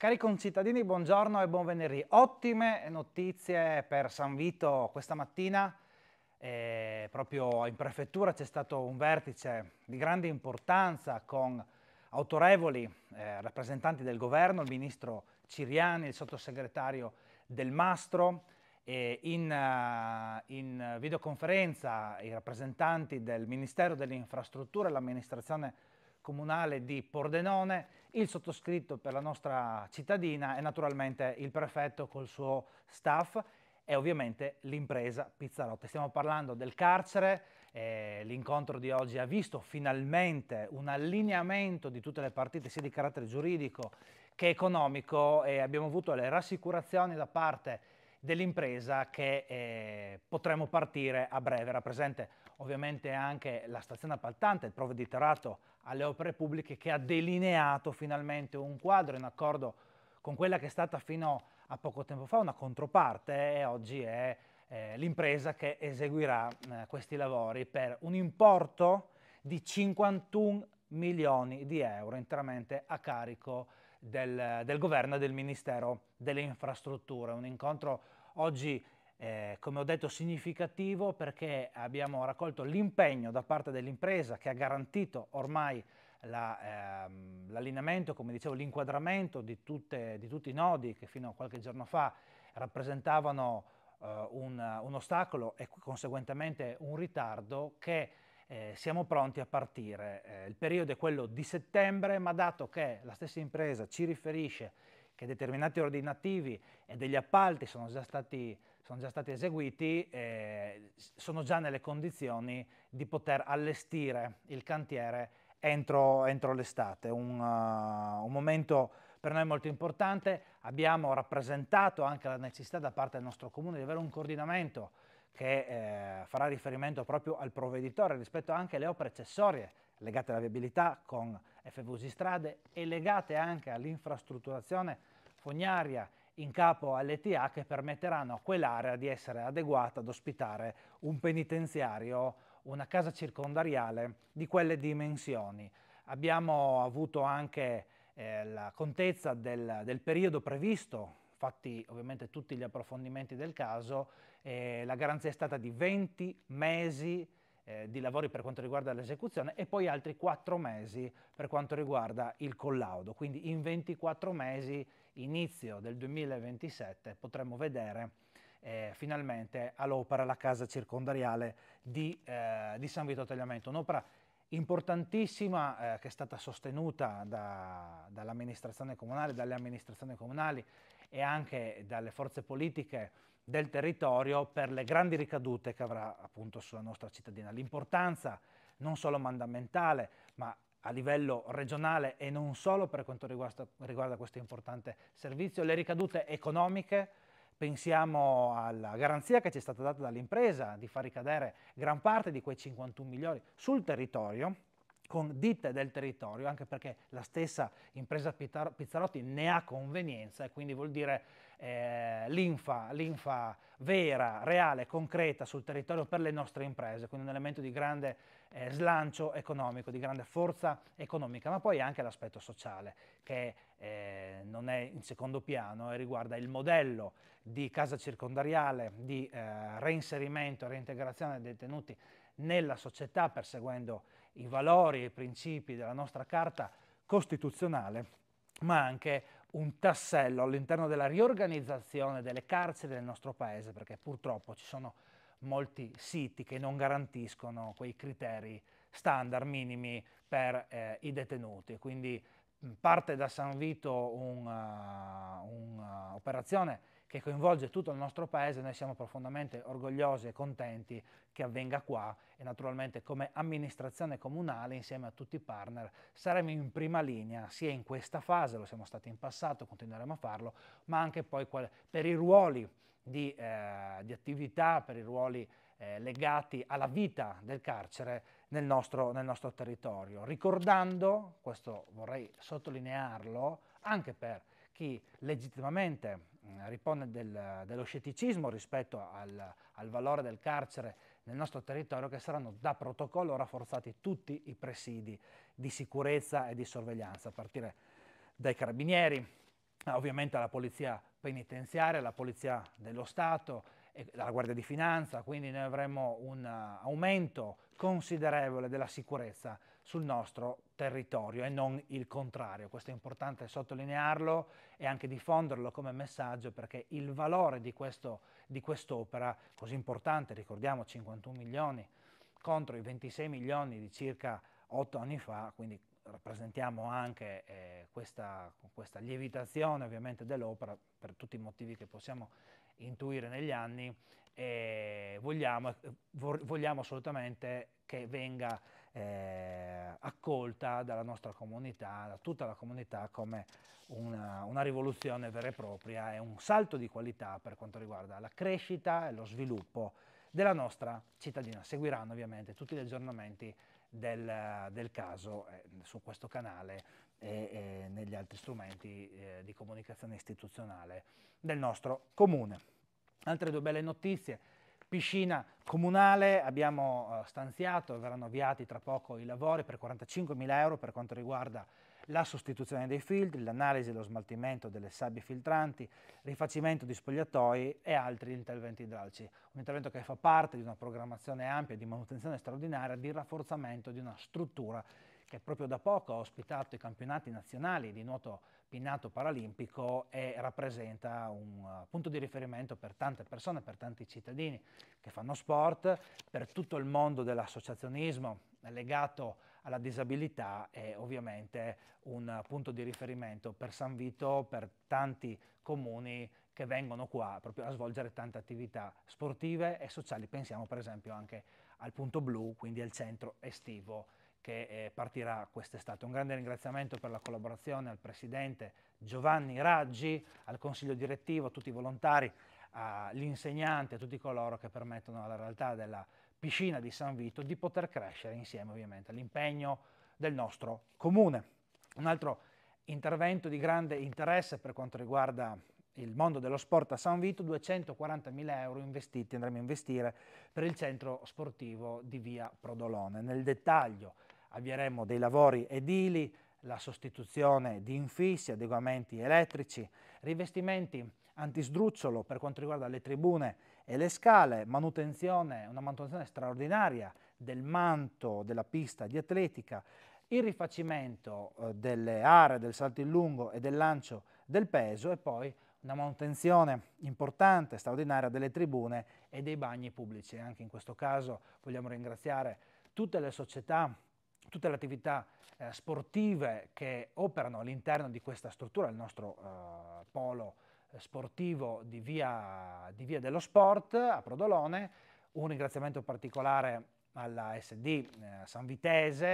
Cari concittadini, buongiorno e buon venerdì. Ottime notizie per San Vito questa mattina. Eh, proprio in prefettura c'è stato un vertice di grande importanza con autorevoli eh, rappresentanti del governo, il ministro Ciriani, il sottosegretario Del Mastro, E in, uh, in videoconferenza i rappresentanti del Ministero delle Infrastrutture e l'amministrazione comunale di Pordenone, il sottoscritto per la nostra cittadina e naturalmente il prefetto col suo staff e ovviamente l'impresa Pizzarotte. Stiamo parlando del carcere, eh, l'incontro di oggi ha visto finalmente un allineamento di tutte le partite sia di carattere giuridico che economico e abbiamo avuto le rassicurazioni da parte dell'impresa che eh, potremo partire a breve. Era presente ovviamente anche la stazione appaltante, il provveditorato alle opere pubbliche che ha delineato finalmente un quadro in accordo con quella che è stata fino a poco tempo fa una controparte e oggi è eh, l'impresa che eseguirà eh, questi lavori per un importo di 51 milioni di euro interamente a carico del, del governo e del Ministero delle Infrastrutture. Un incontro oggi eh, come ho detto significativo perché abbiamo raccolto l'impegno da parte dell'impresa che ha garantito ormai l'allineamento, la, ehm, come dicevo, l'inquadramento di, di, tutti i nodi che fino a qualche giorno fa rappresentavano eh, un, un, ostacolo e conseguentemente un ritardo che eh, siamo pronti a partire. Eh, il periodo è quello di settembre, ma dato che la stessa impresa ci riferisce che determinati ordinativi e degli appalti sono già stati sono già stati eseguiti, e sono già nelle condizioni di poter allestire il cantiere entro, entro l'estate, un, uh, un momento per noi molto importante, abbiamo rappresentato anche la necessità da parte del nostro comune di avere un coordinamento che eh, farà riferimento proprio al provveditore rispetto anche alle opere accessorie legate alla viabilità con FVG strade e legate anche all'infrastrutturazione fognaria in capo all'ETA che permetteranno a quell'area di essere adeguata ad ospitare un penitenziario, una casa circondariale di quelle dimensioni. Abbiamo avuto anche eh, la contezza del, del periodo previsto fatti ovviamente tutti gli approfondimenti del caso, eh, la garanzia è stata di 20 mesi eh, di lavori per quanto riguarda l'esecuzione e poi altri 4 mesi per quanto riguarda il collaudo. Quindi in 24 mesi, inizio del 2027, potremo vedere eh, finalmente all'opera la casa circondariale di, eh, di San Vito Tagliamento, un'opera importantissima eh, che è stata sostenuta da, dall'amministrazione comunale, dalle amministrazioni comunali e anche dalle forze politiche del territorio per le grandi ricadute che avrà appunto sulla nostra cittadina. L'importanza non solo mandamentale, ma a livello regionale e non solo per quanto riguarda, riguarda questo importante servizio, le ricadute economiche, pensiamo alla garanzia che ci è stata data dall'impresa di far ricadere gran parte di quei 51 milioni sul territorio, con ditte del territorio, anche perché la stessa impresa Pizzarotti ne ha convenienza e quindi vuol dire eh, linfa, linfa, vera, reale, concreta sul territorio per le nostre imprese, quindi un elemento di grande eh, slancio economico, di grande forza economica, ma poi anche l'aspetto sociale che eh, non è in secondo piano e riguarda il modello di casa circondariale, di eh, reinserimento e reintegrazione dei detenuti nella società perseguendo i valori e i principi della nostra carta costituzionale, ma anche un tassello all'interno della riorganizzazione delle carceri del nostro paese, perché purtroppo ci sono molti siti che non garantiscono quei criteri standard minimi per eh, i detenuti. Quindi parte da San Vito un'operazione uh, un, uh, che coinvolge tutto il nostro paese, noi siamo profondamente orgogliosi e contenti che avvenga qua e naturalmente come amministrazione comunale insieme a tutti i partner saremo in prima linea sia in questa fase, lo siamo stati in passato, continueremo a farlo, ma anche poi per i ruoli di, eh, di attività, per i ruoli eh, legati alla vita del carcere nel nostro, nel nostro territorio. Ricordando, questo vorrei sottolinearlo, anche per chi legittimamente eh, ripone del, dello scetticismo rispetto al, al, valore del carcere nel nostro territorio che saranno da protocollo rafforzati tutti i presidi di sicurezza e di sorveglianza, a partire dai carabinieri, ovviamente alla polizia penitenziaria, alla polizia dello Stato, dalla Guardia di Finanza, quindi noi avremo un eh, aumento considerevole della sicurezza sul nostro territorio e non il contrario. Questo è importante sottolinearlo e anche diffonderlo come messaggio perché il valore di, questo, di quest'opera così importante, ricordiamo 51 milioni contro i 26 milioni di circa 8 anni fa, quindi rappresentiamo anche eh, questa, questa lievitazione ovviamente dell'opera per tutti i motivi che possiamo intuire negli anni e vogliamo, vogliamo assolutamente che venga eh, accolta dalla nostra comunità, da tutta la comunità, come una, una, rivoluzione vera e propria e un salto di qualità per quanto riguarda la crescita e lo sviluppo della nostra cittadina. Seguiranno ovviamente tutti gli aggiornamenti del, del caso eh, su questo canale e, e negli altri strumenti eh, di comunicazione istituzionale del nostro comune. Altre due belle notizie, piscina comunale, abbiamo eh, stanziato e verranno avviati tra poco i lavori per 45.000 euro per quanto riguarda la sostituzione dei filtri, l'analisi e lo smaltimento delle sabbie filtranti, rifacimento di spogliatoi e altri interventi idraulici. Un intervento che fa parte di una programmazione ampia di manutenzione straordinaria, di rafforzamento di una struttura che proprio da poco ha ospitato i campionati nazionali di nuoto pinnato paralimpico e rappresenta un eh, punto di riferimento per tante persone, per tanti cittadini che fanno sport, per tutto il mondo dell'associazionismo legato alla disabilità e ovviamente un punto di riferimento per San Vito, per tanti comuni che vengono qua proprio a svolgere tante attività sportive e sociali. Pensiamo per esempio anche al punto blu, quindi al centro estivo che eh, partirà quest'estate. Un grande ringraziamento per la collaborazione al Presidente Giovanni Raggi, al Consiglio Direttivo, a tutti i volontari, agli insegnanti, a tutti coloro che permettono alla realtà della piscina di San Vito di poter crescere insieme ovviamente all'impegno del nostro comune. Un altro intervento di grande interesse per quanto riguarda il mondo dello sport a San Vito, 240.000 euro investiti, andremo a investire per il centro sportivo di Via Prodolone. Nel dettaglio avvieremo dei lavori edili, la sostituzione di infissi, adeguamenti elettrici, rivestimenti antisdrucciolo per quanto riguarda le tribune e le scale, manutenzione, una manutenzione straordinaria del manto della pista di atletica, il rifacimento eh, delle aree del salto in lungo e del lancio del peso e poi una manutenzione importante, straordinaria delle tribune e dei bagni pubblici. Anche in questo caso vogliamo ringraziare tutte le società tutte le attività eh, sportive che operano all'interno di questa struttura, il nostro eh, polo eh, sportivo di via, di via, dello Sport a Prodolone. Un ringraziamento particolare alla SD eh, San Vitese,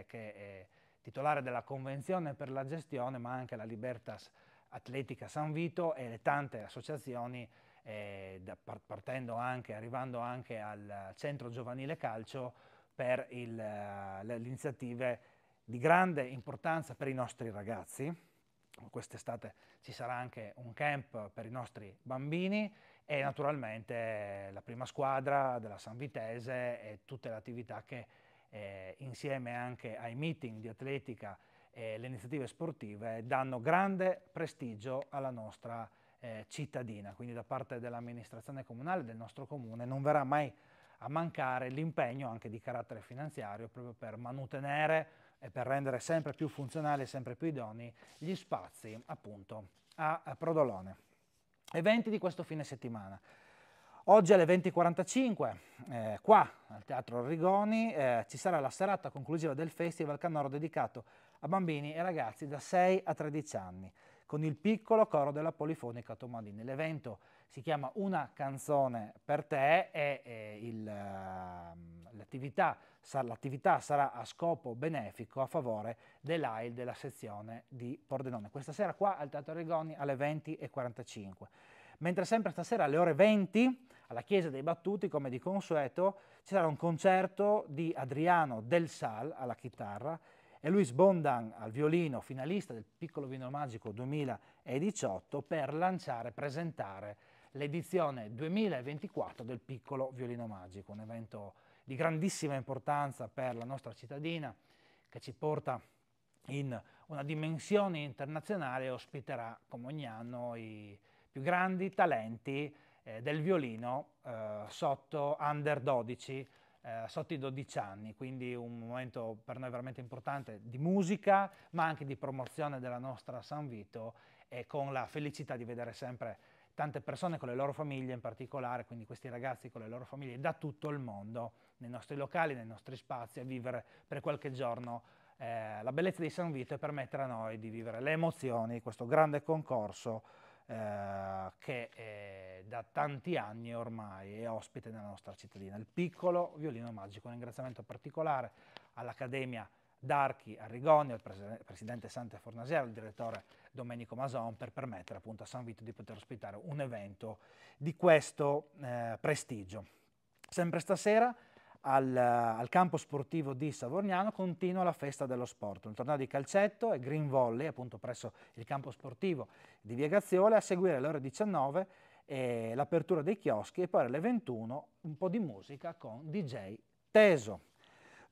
eh, che è titolare della Convenzione per la gestione, ma anche alla Libertas Atletica San Vito e le tante associazioni eh, partendo anche, arrivando anche al Centro Giovanile Calcio per il, eh, le, le iniziative di grande importanza per i nostri ragazzi. Quest'estate ci sarà anche un camp per i nostri bambini e naturalmente la prima squadra della San Vitese e tutte le attività che eh, insieme anche ai meeting di atletica e le iniziative sportive danno grande prestigio alla nostra eh, cittadina. Quindi da parte dell'amministrazione comunale, del nostro comune, non verrà mai a mancare l'impegno anche di carattere finanziario proprio per manutenere e per rendere sempre più funzionali e sempre più idonei gli spazi appunto a Prodolone. Eventi di questo fine settimana. Oggi alle 20.45, eh, qua al Teatro Rigoni, eh, ci sarà la serata conclusiva del Festival Canoro dedicato a bambini e ragazzi da 6 a 13 anni, con il piccolo coro della Polifonica Tomadini. L'evento si chiama Una canzone per te e eh, l'attività, sa, sarà a scopo benefico a favore dell'AIL della sezione di Pordenone. Questa sera qua al Teatro Rigoni alle 20.45. Mentre sempre stasera alle ore 20 alla Chiesa dei Battuti, come di consueto, ci sarà un concerto di Adriano Del Sal alla chitarra e Luis Bondan al violino, finalista del Piccolo Vino Magico 2018, per lanciare, presentare l'edizione 2024 del piccolo violino magico, un evento di grandissima importanza per la nostra cittadina che ci porta in una dimensione internazionale e ospiterà come ogni anno i più grandi talenti eh, del violino eh, sotto under 12, eh, sotto i 12 anni, quindi un momento per noi veramente importante di musica ma anche di promozione della nostra San Vito e con la felicità di vedere sempre tante persone con le loro famiglie in particolare, quindi questi ragazzi con le loro famiglie da tutto il mondo, nei nostri locali, nei nostri spazi, a vivere per qualche giorno eh, la bellezza di San Vito e permettere a noi di vivere le emozioni di questo grande concorso eh, che eh, da tanti anni ormai è ospite nella nostra cittadina. Il piccolo violino magico, un ringraziamento particolare all'Accademia Darchi Arrigoni, il presidente Sante Fornasera, il direttore Domenico Mason per permettere appunto a San Vito di poter ospitare un evento di questo eh, prestigio. Sempre stasera al, al, campo sportivo di Savorniano continua la festa dello sport, un torneo di calcetto e green volley appunto presso il campo sportivo di Viegazione a seguire alle ore 19 eh, l'apertura dei chioschi e poi alle 21 un po' di musica con DJ Teso.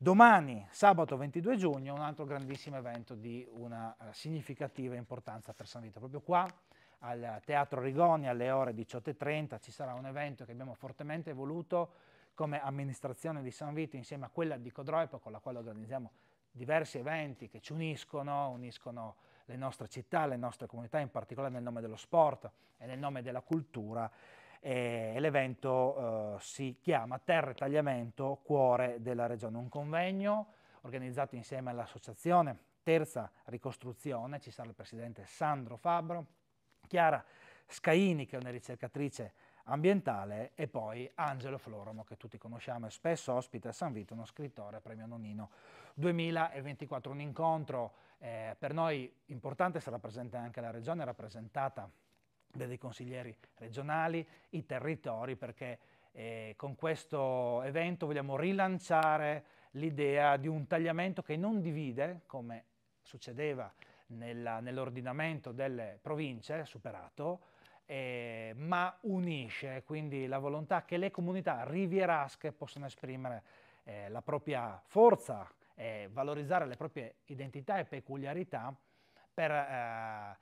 Domani, sabato 22 giugno, un altro grandissimo evento di una eh, significativa importanza per San Vito. Proprio qua al Teatro Rigoni alle ore 18.30 ci sarà un evento che abbiamo fortemente voluto come amministrazione di San Vito insieme a quella di Codroipo con la quale organizziamo diversi eventi che ci uniscono, uniscono le nostre città, le nostre comunità, in particolare nel nome dello sport e nel nome della cultura e l'evento eh, si chiama Terre Tagliamento, cuore della regione, un convegno organizzato insieme all'associazione Terza Ricostruzione, ci sarà il presidente Sandro Fabbro, Chiara Scaini che è una ricercatrice ambientale e poi Angelo Floromo che tutti conosciamo e spesso ospita a San Vito, uno scrittore premio Nonino 2024, un incontro eh, per noi importante, sarà presente anche la regione rappresentata dei consiglieri regionali, i territori, perché eh, con questo evento vogliamo rilanciare l'idea di un tagliamento che non divide, come succedeva nell'ordinamento delle province, superato, eh, ma unisce quindi la volontà che le comunità rivierasche possano esprimere eh, la propria forza, e valorizzare le proprie identità e peculiarità per eh,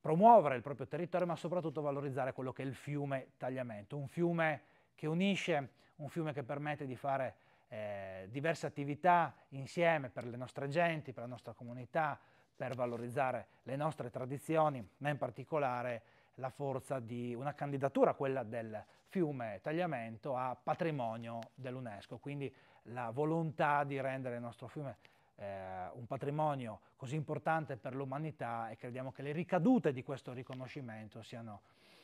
promuovere il proprio territorio, ma soprattutto valorizzare quello che è il fiume Tagliamento, un fiume che unisce, un fiume che permette di fare eh, diverse attività insieme per le nostre genti, per la nostra comunità, per valorizzare le nostre tradizioni, ma in particolare la forza di una candidatura, quella del fiume Tagliamento, a patrimonio dell'UNESCO, quindi la volontà di rendere il nostro fiume eh, un patrimonio così importante per l'umanità e crediamo che le ricadute di questo riconoscimento siano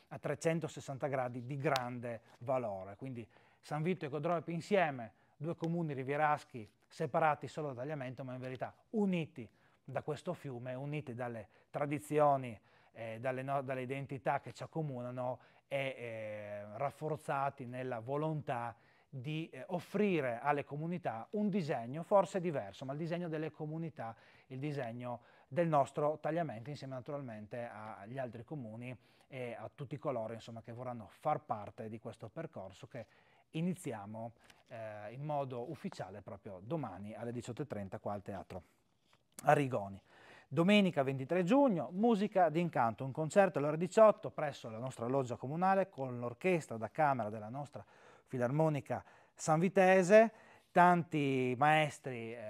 a 360 gradi di grande valore. Quindi San Vito e Codroepe insieme, due comuni rivieraschi separati solo da tagliamento, ma in verità uniti da questo fiume, uniti dalle tradizioni, eh, dalle, no, dalle, identità che ci accomunano e eh, rafforzati nella volontà di eh, offrire alle comunità un disegno forse diverso, ma il disegno delle comunità, il disegno del nostro tagliamento insieme naturalmente agli altri comuni e a tutti coloro insomma, che vorranno far parte di questo percorso che iniziamo eh, in modo ufficiale proprio domani alle 18.30 qua al teatro Arrigoni. Domenica 23 giugno, musica di incanto, un concerto alle ore 18 presso la nostra loggia comunale con l'orchestra da camera della nostra comunità Filarmonica San Vitese, tanti maestri eh,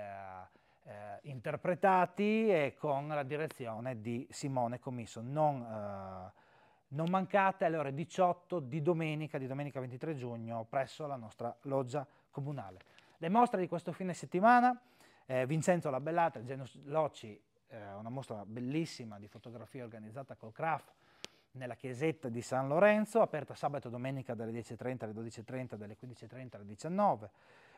eh, interpretati e con la direzione di Simone Commisso. Non, eh, non mancate alle ore 18 di domenica, di domenica 23 giugno, presso la nostra loggia comunale. Le mostre di questo fine settimana, eh, Vincenzo Labellata, Genus Loci, eh, una mostra bellissima di fotografia organizzata col CRAF, nella chiesetta di San Lorenzo, aperta sabato e domenica dalle 10.30 alle 12.30, dalle 15.30 alle 19.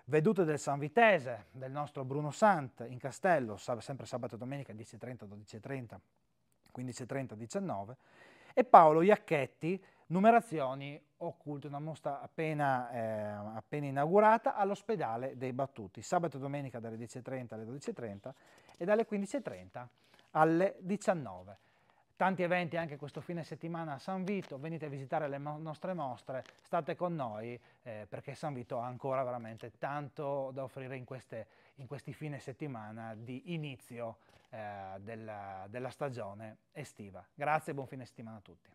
Vedute del San Vitese, del nostro Bruno Sant, in Castello, sempre sabato e domenica 10.30, 12.30, 15.30, 19.00. E Paolo Iacchetti, numerazioni occulte, una mostra appena, eh, appena inaugurata all'ospedale dei Battuti, sabato e domenica dalle 10.30 alle 12.30 e dalle 15.30 alle 19.00 tanti eventi anche questo fine settimana a San Vito, venite a visitare le nostre mostre, state con noi eh, perché San Vito ha ancora veramente tanto da offrire in, queste, in questi fine settimana di inizio eh, della, della stagione estiva. Grazie e buon fine settimana a tutti.